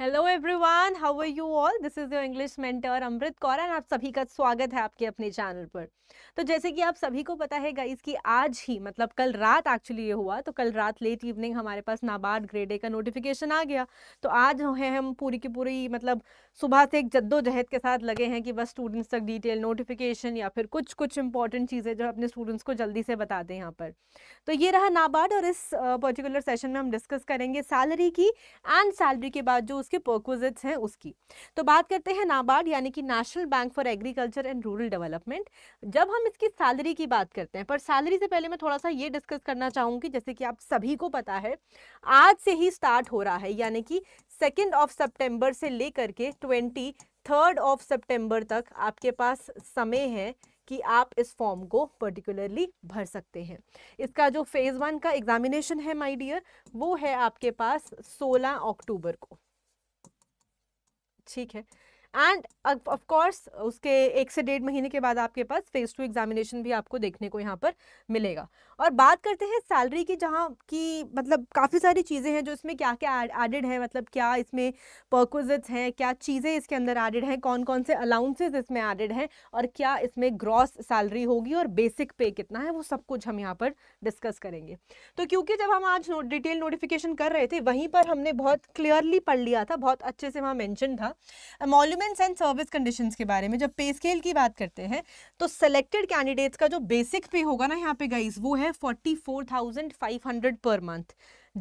hello everyone how are you all this is your English mentor Amrit Kaur and आप सभी का स्वागत है आपके अपने चैनल पर तो जैसे कि आप सभी को पता है गाइस कि आज ही मतलब कल रात एक्चुअली ये हुआ तो कल रात लेट इवनिंग हमारे पास नाबार्ड ग्रेड ए का नोटिफिकेशन आ गया तो आज है हम पूरी की पूरी मतलब सुबह से एक जद्दोजहद के साथ लगे हैं कि बस स्टूडेंट्स तक डिटेल नोटिफिकेशन या फिर कुछ कुछ इंपॉर्टेंट चीज़ें जो अपने स्टूडेंट्स को जल्दी से बता दें यहाँ पर तो ये रहा नाबार्ड और इस पर्टिकुलर सेशन में हम डिस्कस करेंगे सैलरी की एंड सैलरी के बाद जो उसके पर्कोजिट्स हैं उसकी तो बात करते हैं नाबार्ड यानी कि national bank for agriculture and rural development जब हम इसकी सैलरी की बात करते हैं पर सैलरी से पहले मैं थोड़ा सा ये डिस्कस करना चाहूँगी जैसे कि आप सभी को पता है आज से ही स्टार्ट हो रहा है यानी कि सेकेंड ऑफ सेप्टेम्बर से लेकर के ट्वेंटी थर्ड ऑफ सेप्टेम्बर तक आपके पास समय है कि आप इस फॉर्म को पर्टिकुलरली भर सकते हैं इसका जो फेज़ वन का एग्जामिनेशन है माय डियर वो है आपके पास 16 अक्टूबर को ठीक है एंड ऑफ कोर्स उसके एक से डेढ़ महीने के बाद आपके पास फेस टू एग्जामिनेशन भी आपको देखने को यहाँ पर मिलेगा और बात करते हैं सैलरी की जहाँ की मतलब काफ़ी सारी चीज़ें हैं जो इसमें क्या क्या एडिड है मतलब क्या इसमें पर्कोजिट्स हैं क्या चीज़ें इसके अंदर एडिड हैं कौन कौन से अलाउंसेज इसमें एडिड हैं और क्या इसमें ग्रॉस सैलरी होगी और बेसिक पे कितना है वो सब कुछ हम यहाँ पर डिस्कस करेंगे तो क्योंकि जब हम आज डिटेल नोटिफिकेशन कर रहे थे वहीं पर हमने बहुत क्लियरली पढ़ लिया था बहुत अच्छे से वहाँ मैंशन था emolument requirements and service condition के बारे में जब पे स्केल की बात करते हैं तो सेलेक्टेड कैंडिडेट्स का जो बेसिक पे होगा ना यहाँ पे गाइस वो है forty four thousand five hundred per month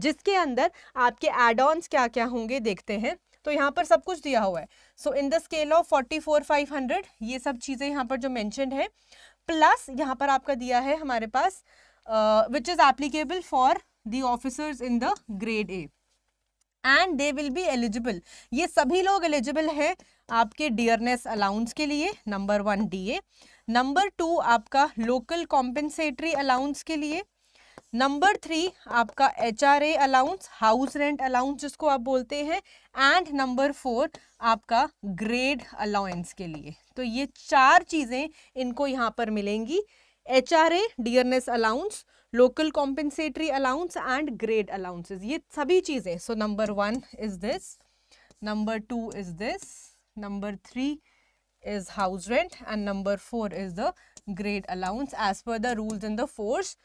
जिसके अंदर आपके एड ऑन्स क्या क्या होंगे देखते हैं तो यहाँ पर सब कुछ दिया हुआ है so in the scale of forty four five hundred ये सब चीज़ें यहाँ पर जो मैंशन है प्लस यहाँ पर आपका दिया है हमारे पास which is applicable for the officers in the grade A and they will be eligible ये सभी लोग एलिजिबल हैं आपके डियरनेस अलाउंस के लिए number one DA number two आपका लोकल कॉम्पेंसेटरी अलाउंस के लिए नंबर थ्री आपका H R A allowance house rent allowance जिसको आप बोलते हैं एंड नंबर फोर आपका ग्रेड अलाउंस के लिए तो ये चार चीज़ें इनको यहाँ पर मिलेंगी H R A dearness allowance local compensatory allowance and grade allowances ये सभी चीज़ें so number one is this number two is this number three is house rent and number four is the grade allowance as per the rules in the force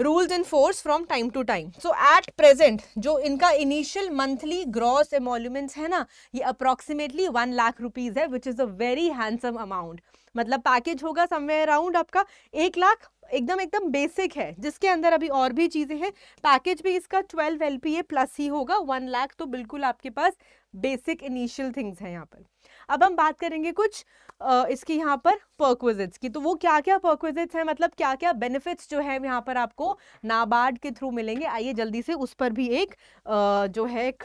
rules in force from time to time so at present जो इनका initial monthly gross एमोल्यूमेंट्स है ना ये approximately one lakh rupees है which is a very handsome amount मतलब package होगा somewhere around आपका एक लाख एकदम एकदम बेसिक है जिसके अंदर अभी और भी चीज़ें हैं पैकेज भी इसका twelve L P A plus ही होगा वन लाख तो बिल्कुल आपके पास बेसिक इनिशियल थिंग्स हैं यहाँ पर अब हम बात करेंगे कुछ आ, इसकी यहाँ पर पर्क्विजिट्स की तो वो क्या क्या पर्क्विजिट्स हैं मतलब क्या क्या बेनिफिट्स जो है यहाँ पर आपको नाबार्ड के थ्रू मिलेंगे आइए जल्दी से उस पर भी एक आ, जो है एक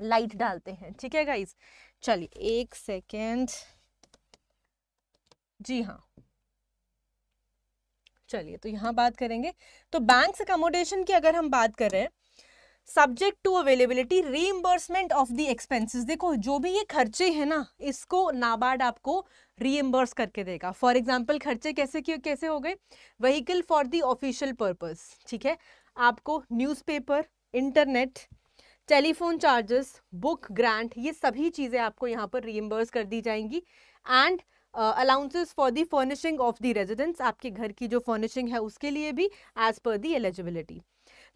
लाइट डालते हैं ठीक है गाइज चलिए एक सेकेंड जी हाँ चलिए तो यहाँ बात करेंगे तो बैंक अकोमोडेशन की अगर हम बात कर रहे हैं subject to availability reimbursement of the expenses देखो जो भी ये खर्चे हैं ना इसको नाबार्ड आपको रीएम्बर्स करके देगा फॉर एग्जाम्पल खर्चे कैसे क्यों कैसे हो गए vehicle for the official purpose ठीक है आपको newspaper internet telephone charges book grant ये सभी चीज़ें आपको यहाँ पर रीएम्बर्स कर दी जाएंगी and allowances for the furnishing of the residence आपके घर की जो फर्निशिंग है उसके लिए भी as per the eligibility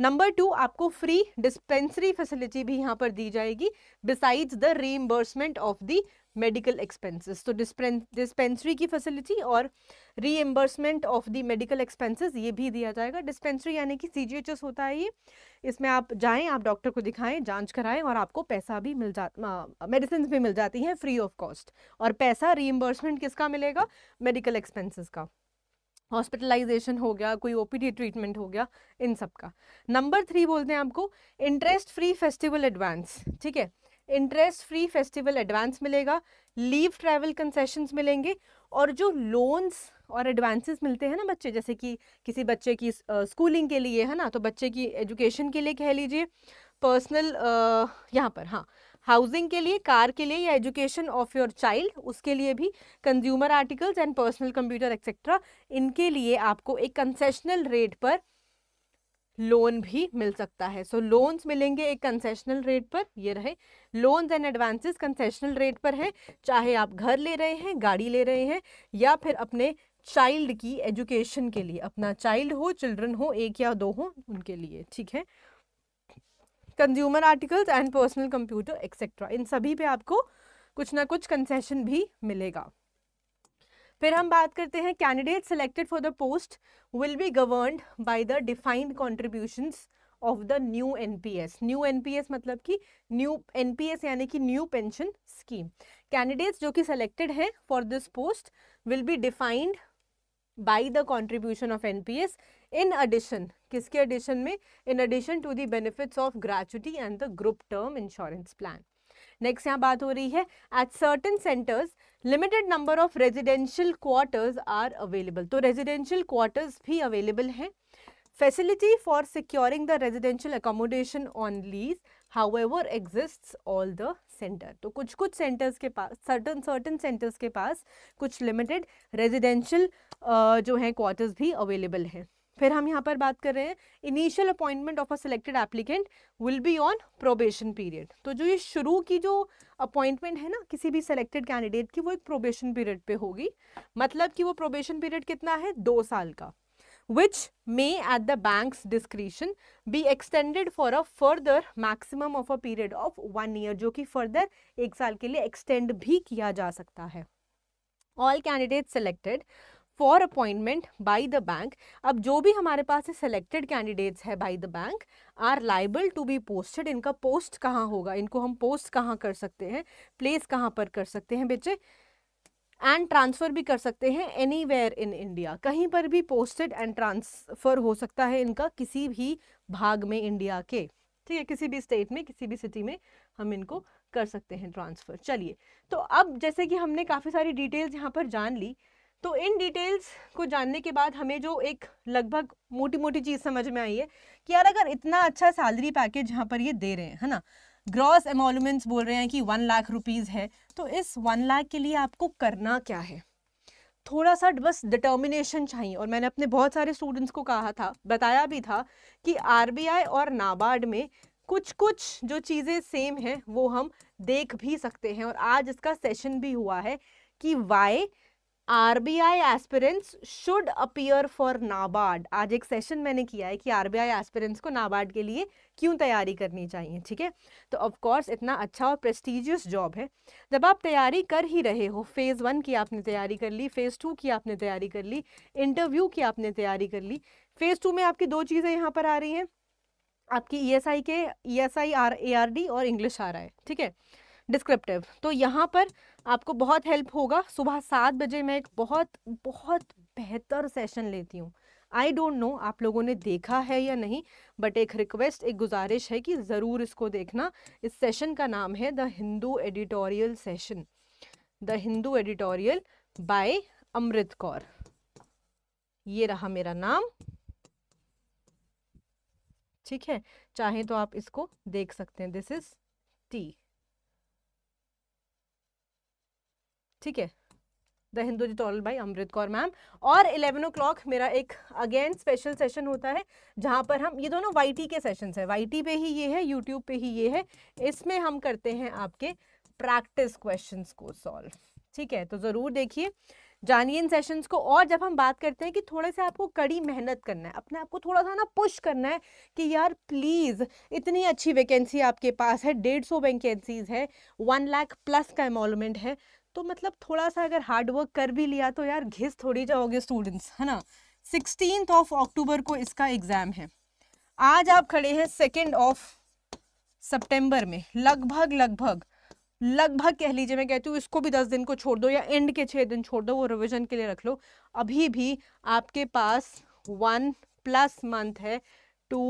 number two आपको फ्री डिस्पेंसरी फैसिलिटी भी यहाँ पर दी जाएगी besides the reimbursement of the medical expenses तो डिस्पेंसरी की फैसिलिटी और reimbursement of the medical expenses ये भी दिया जाएगा डिस्पेंसरी यानी कि सी होता है ये इसमें आप जाएं आप डॉक्टर को दिखाएं जांच कराएं और आपको पैसा भी मिल जा मेडिसिन भी मिल जाती हैं फ्री ऑफ कॉस्ट और पैसा रीएम्बर्समेंट किसका मिलेगा मेडिकल एक्सपेंसिस का हॉस्पिटलाइजेशन हो गया कोई ओपीडी ट्रीटमेंट हो गया इन सब का नंबर थ्री बोलते हैं आपको इंटरेस्ट फ्री फेस्टिवल एडवांस ठीक है इंटरेस्ट फ्री फेस्टिवल एडवांस मिलेगा लीव ट्रैवल कंसेशंस मिलेंगे और जो लोन्स और एडवांसेस मिलते हैं ना बच्चे जैसे कि किसी बच्चे की स्कूलिंग के लिए है ना तो बच्चे की एजुकेशन के लिए कह लीजिए पर्सनल यहाँ पर हाँ हाउसिंग के लिए कार के लिए या एजुकेशन ऑफ योर चाइल्ड उसके लिए भी consumer articles and personal computer etcetera इनके लिए आपको एक कंसेशनल रेट पर लोन भी मिल सकता है सो so, लोन्स मिलेंगे एक कंसेशनल रेट पर ये रहे loans and advances concessional rate पर हैं चाहे आप घर ले रहे हैं गाड़ी ले रहे हैं या फिर अपने चाइल्ड की एजुकेशन के लिए अपना चाइल्ड हो चिल्ड्रन हो एक या दो हो उनके लिए ठीक है consumer articles and personal computer etcetera इन सभी पे आपको कुछ ना कुछ कंसेशन भी मिलेगा फिर हम बात करते हैं candidate selected for the post will be governed by the defined contribution of the new NPS new NPS मतलब कि न्यू एनपीएस यानी कि न्यू पेंशन स्कीम कैंडिडेट्स जो कि सिलेक्टेड हैं for this post will be defined by the contribution of NPS in addition किसके addition में in addition to the benefits of gratuity and the group term insurance plan next यहाँ बात हो रही है at certain centres limited number of residential quarters are available तो residential quarters भी available हैं facility for securing the residential accommodation on lease however exist all the centre तो कुछ कुछ सेंटर्स के पास सर्टन सर्टन सेंटर्स के पास कुछ limited residential जो है क्वार्टर्स भी अवेलेबल हैं फिर हम यहाँ पर बात कर रहे हैं initial appointment of a selected applicant will be on probation period तो जो ये शुरू की जो अपॉइंटमेंट है ना किसी भी सिलेक्टेड कैंडिडेट की वो एक प्रोबेशन पीरियड पे होगी मतलब कि वो प्रोबेशन पीरियड कितना है दो साल का which may at the bank description be extended for a further maximum of a period of one year जो कि फर्दर एक साल के लिए एक्सटेंड भी किया जा सकता है all candidates selected for appointment by the bank अब जो भी हमारे पास सेलेक्टेड कैंडिडेट्स है by the bank are liable to be posted इनका पोस्ट कहाँ होगा इनको हम पोस्ट कहाँ कर सकते हैं प्लेस कहाँ पर कर सकते हैं बेचे एंड ट्रांसफ़र भी कर सकते हैं एनी वेयर इन इंडिया कहीं पर भी पोस्टेड एंड ट्रांसफ़र हो सकता है इनका किसी भी भाग में इंडिया के ठीक है किसी भी स्टेट में किसी भी सिटी में हम इनको कर सकते हैं ट्रांसफ़र चलिए तो अब जैसे कि हमने काफ़ी सारी डिटेल्स यहाँ पर जान ली तो इन डिटेल्स को जानने के बाद हमें जो एक लगभग मोटी मोटी चीज़ समझ में आई है कि यार अगर इतना अच्छा सैलरी पैकेज यहाँ पर ये दे रहे हैं है ना ग्रॉस एमोलमेंट्स बोल रहे हैं कि वन लाख रुपीज़ है तो इस वन लाख के लिए आपको करना क्या है थोड़ा सा बस डिटर्मिनेशन चाहिए और मैंने अपने बहुत सारे स्टूडेंट्स को कहा था बताया भी था कि आर और नाबार्ड में कुछ कुछ जो चीज़ें सेम हैं वो हम देख भी सकते हैं और आज इसका सेशन भी हुआ है कि why RBI aspirants should appear for NABARD आज एक सेशन मैंने किया है कि आरबीआई एस्पिरेंट्स को नाबार्ड के लिए क्यों तैयारी करनी चाहिए ठीक है तो ऑफकोर्स इतना अच्छा और प्रेस्टिजियस जॉब है जब आप तैयारी कर ही रहे हो फेज़ वन की आपने तैयारी कर ली फेज़ टू की आपने तैयारी कर ली इंटरव्यू की आपने तैयारी कर ली फेज़ टू में आपकी दो चीज़ें यहाँ पर आ रही हैं आपकी ई e के E S I A R D डी और इंग्लिश आ रहा है ठीक है डिस्क्रिप्टिव तो यहाँ पर आपको बहुत हेल्प होगा सुबह सात बजे मैं एक बहुत बहुत बेहतर सेशन लेती हूँ आई डोंट नो आप लोगों ने देखा है या नहीं बट एक रिक्वेस्ट एक गुजारिश है कि ज़रूर इसको देखना इस सेशन का नाम है the Hindu editorial session the Hindu editorial by Amrit Kaur ये रहा मेरा नाम ठीक है चाहे तो आप इसको देख सकते हैं दिस इज टी ठीक है द हिंदुजीत औरल भाई अमृत कौर मैम और इलेवन ओ क्लॉक मेरा एक अगेन स्पेशल सेशन होता है जहाँ पर हम ये दोनों वाई के सेशंस है वाई पे ही ये है यूट्यूब पे ही ये है इसमें हम करते हैं आपके प्रैक्टिस क्वेश्चंस को सॉल्व ठीक है तो ज़रूर देखिए जानिए इन सेशंस को और जब हम बात करते हैं कि थोड़े से आपको कड़ी मेहनत करना है अपने आपको थोड़ा सा ना पुश करना है कि यार प्लीज़ इतनी अच्छी वैकेंसी आपके पास है डेढ़ सौ वैकेंसीज है वन लाख प्लस का एमोलमेंट है तो मतलब थोड़ा सा अगर हार्डवर्क कर भी लिया तो यार घिस थोड़ी जाओगे स्टूडेंट्स है ना सिक्सटीन ऑफ अक्टूबर को इसका एग्ज़ाम है आज आप खड़े हैं सेकेंड ऑफ सेप्टेम्बर में लगभग लगभग लगभग कह लीजिए मैं कहती हूँ इसको भी दस दिन को छोड़ दो या एंड के छः दिन छोड़ दो वो रिविजन के लिए रख लो अभी भी आपके पास वन प्लस मंथ है to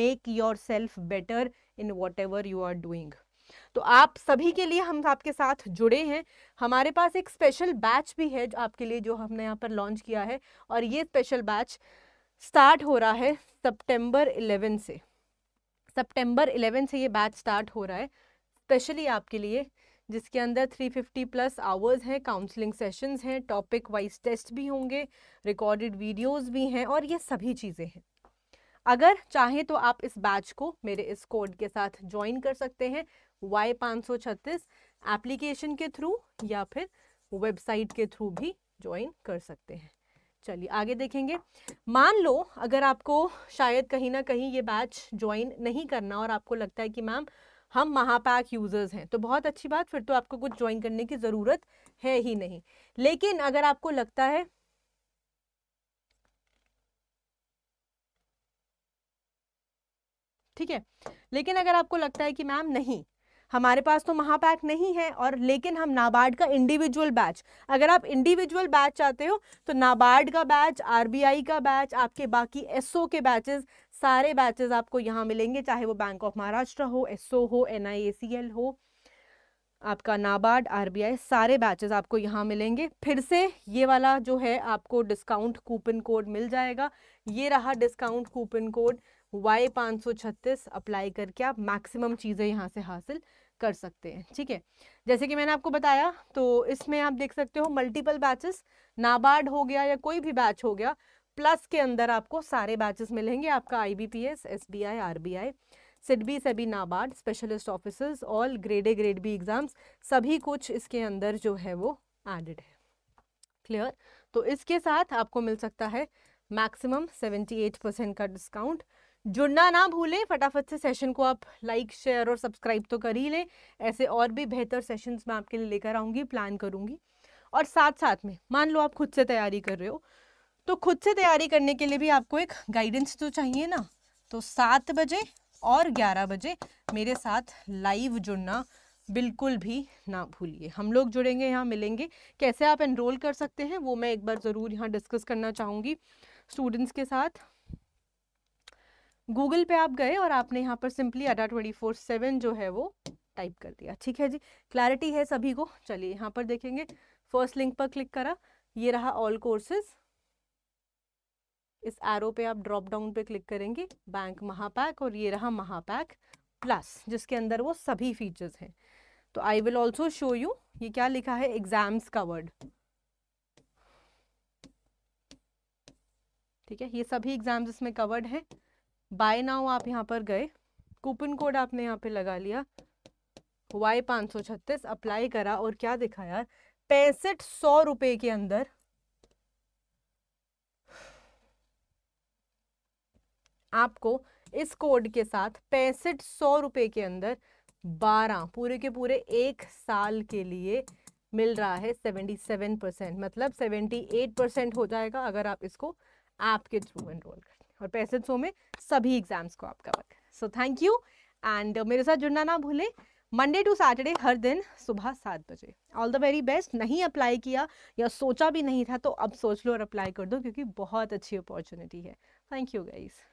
make yourself better in whatever you are doing तो आप सभी के लिए हम आपके साथ जुड़े हैं हमारे पास एक स्पेशल बैच भी है जो आपके लिए जो हमने यहाँ पर लॉन्च किया है और ये स्पेशल बैच स्टार्ट हो रहा है सितंबर 11 से सितंबर 11 से ये बैच स्टार्ट हो रहा है स्पेशली आपके लिए जिसके अंदर 350 प्लस आवर्स हैं काउंसलिंग सेशंस हैं टॉपिक वाइज टेस्ट भी होंगे रिकॉर्डेड वीडियोस भी हैं और ये सभी चीज़ें हैं अगर चाहें तो आप इस बैच को मेरे इस कोड के साथ ज्वाइन कर सकते हैं वाई पाँच सौ छत्तीस एप्लीकेशन के थ्रू या फिर वेबसाइट के थ्रू भी ज्वाइन कर सकते हैं चलिए आगे देखेंगे मान लो अगर आपको शायद कहीं ना कहीं ये बैच ज्वाइन नहीं करना और आपको लगता है कि मैम हम महापैक यूज़र्स हैं तो बहुत अच्छी बात फिर तो आपको कुछ ज्वाइन करने की ज़रूरत है ही नहीं लेकिन अगर आपको लगता है ठीक है लेकिन अगर आपको लगता है कि मैम नहीं हमारे पास तो महापैक नहीं है और लेकिन हम नाबार्ड का इंडिविजुअल बैच अगर आप इंडिविजुअल बैच चाहते हो तो नाबार्ड का बैच आरबीआई का बैच आपके बाकी एसओ के बैचेस सारे बैचेस आपको यहाँ मिलेंगे चाहे वो बैंक ऑफ महाराष्ट्र हो एसओ हो एन हो आपका नाबार्ड आरबीआई सारे बैचेस आपको यहाँ मिलेंगे फिर से ये वाला जो है आपको डिस्काउंट कूपन कोड मिल जाएगा ये रहा discount coupon code Y apply करके आप मैक्सिमम चीज़ें यहाँ से हासिल कर सकते हैं ठीक है जैसे कि मैंने आपको बताया तो इसमें आप देख सकते हो मल्टीपल बैचेस नाबार्ड हो गया या कोई भी बैच हो गया प्लस के अंदर आपको सारे बैचेस मिलेंगे आपका I B P S S B I R B I SIDBI सभी NABARD specialist officers all grade A grade B exams सभी कुछ इसके अंदर जो है वो एडेड है क्लियर तो इसके साथ आपको मिल सकता है मैक्सिमम एट परसेंट का डिस्काउंट जुड़ना ना भूलें फटाफट से सेशन को आप लाइक शेयर और सब्सक्राइब तो कर ही लें ऐसे और भी बेहतर सेशंस मैं आपके लिए लेकर आऊँगी प्लान करूँगी और साथ साथ में मान लो आप खुद से तैयारी कर रहे हो तो खुद से तैयारी करने के लिए भी आपको एक गाइडेंस तो चाहिए ना तो सात बजे और ग्यारह बजे मेरे साथ लाइव जुड़ना बिल्कुल भी ना भूलिए हम लोग जुड़ेंगे यहाँ मिलेंगे कैसे आप एनरोल कर सकते हैं वो मैं एक बार ज़रूर यहाँ डिस्कस करना चाहूँगी स्टूडेंट्स के साथ गूगल पे आप गए और आपने यहाँ पर simply Adda twenty four seven जो है वो टाइप कर दिया ठीक है जी क्लैरिटी है सभी को चलिए यहाँ पर देखेंगे फर्स्ट लिंक पर क्लिक करा ये रहा ऑल कोर्सेज इस एरो पे आप ड्रॉप डाउन पे क्लिक करेंगे बैंक महापैक और ये रहा महापैक प्लस जिसके अंदर वो सभी फीचर्स हैं तो I will also show you ये क्या लिखा है एग्जाम्स का वर्ड ठीक है ये सभी एग्जाम्स इसमें कवर्ड हैं बाय नाउ आप यहाँ पर गए कूपन कोड आपने यहाँ पे लगा लिया वाई पाँच सौ छत्तीस अप्लाई करा और क्या दिखा यार पैंसठ सौ रुपये के अंदर आपको इस कोड के साथ पैंसठ सौ रुपये के अंदर बारह पूरे के पूरे एक साल के लिए मिल रहा है सेवेंटी सेवन परसेंट मतलब सेवेंटी एट परसेंट हो जाएगा अगर आप इसको ऐप के थ्रू एनरोल करें और पैंसठ सौ में सभी एग्जाम्स को आप कवर करें सो थैंक यू एंड मेरे साथ जुड़ना ना भूलें मंडे टू सैटरडे हर दिन सुबह सात बजे ऑल द वेरी बेस्ट नहीं अप्लाई किया या सोचा भी नहीं था तो अब सोच लो और अप्लाई कर दो क्योंकि बहुत अच्छी अपॉर्चुनिटी है थैंक यू गाइज़